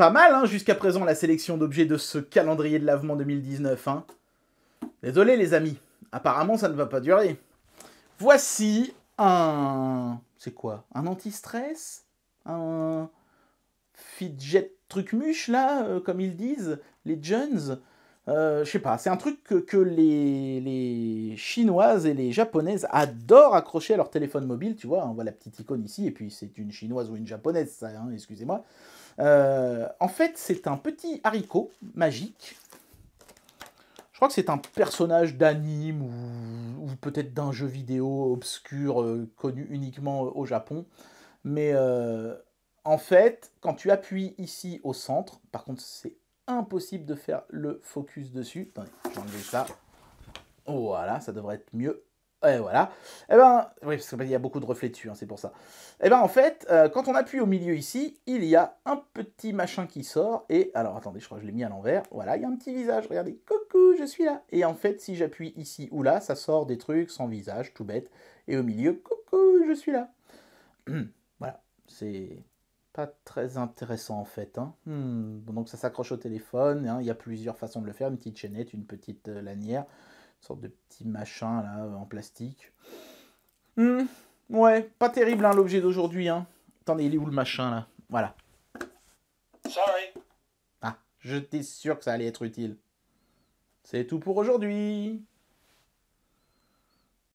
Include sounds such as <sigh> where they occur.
pas mal hein, jusqu'à présent la sélection d'objets de ce calendrier de lavement 2019. Hein. Désolé les amis, apparemment ça ne va pas durer. Voici un... C'est quoi Un anti-stress Un fidget truc muche là, euh, comme ils disent, les Juns euh, je sais pas, c'est un truc que, les, chinoises et les japonaises adorent accrocher à leur téléphone mobile, tu vois, on voit la petite icône ici, et puis c'est une chinoise ou une japonaise, ça, hein, excusez-moi. Euh, en fait, c'est un petit haricot magique. Je crois que c'est un personnage d'anime ou, peut-être d'un jeu vidéo obscur euh, connu uniquement au Japon. Mais en fait, quand tu appuies ici au centre, par contre c'est impossible de faire le focus dessus. Attendez, j'enlève ça. Voilà, ça devrait être mieux. Et voilà. Et eh ben, oui, parce qu'il y a beaucoup de reflets dessus, hein, c'est pour ça. Et eh ben, en fait, euh, quand on appuie au milieu ici, il y a un petit machin qui sort. Et alors, attendez, je crois que je l'ai mis à l'envers. Voilà, il y a un petit visage. Regardez, coucou, je suis là. Et en fait, si j'appuie ici ou là, ça sort des trucs sans visage, tout bête. Et au milieu, coucou, je suis là. <clears throat> voilà, c'est pas très intéressant en fait. Hein. Hmm. donc ça s'accroche au téléphone, hein. il y a plusieurs façons de le faire, une petite chaînette, une petite euh, lanière, une sorte de petit machin là en plastique. Hmm. Ouais, pas terrible hein, l'objet d'aujourd'hui. Hein. Attendez, il est où le machin là Voilà. Sorry. Ah, j'étais sûr que ça allait être utile. C'est tout pour aujourd'hui.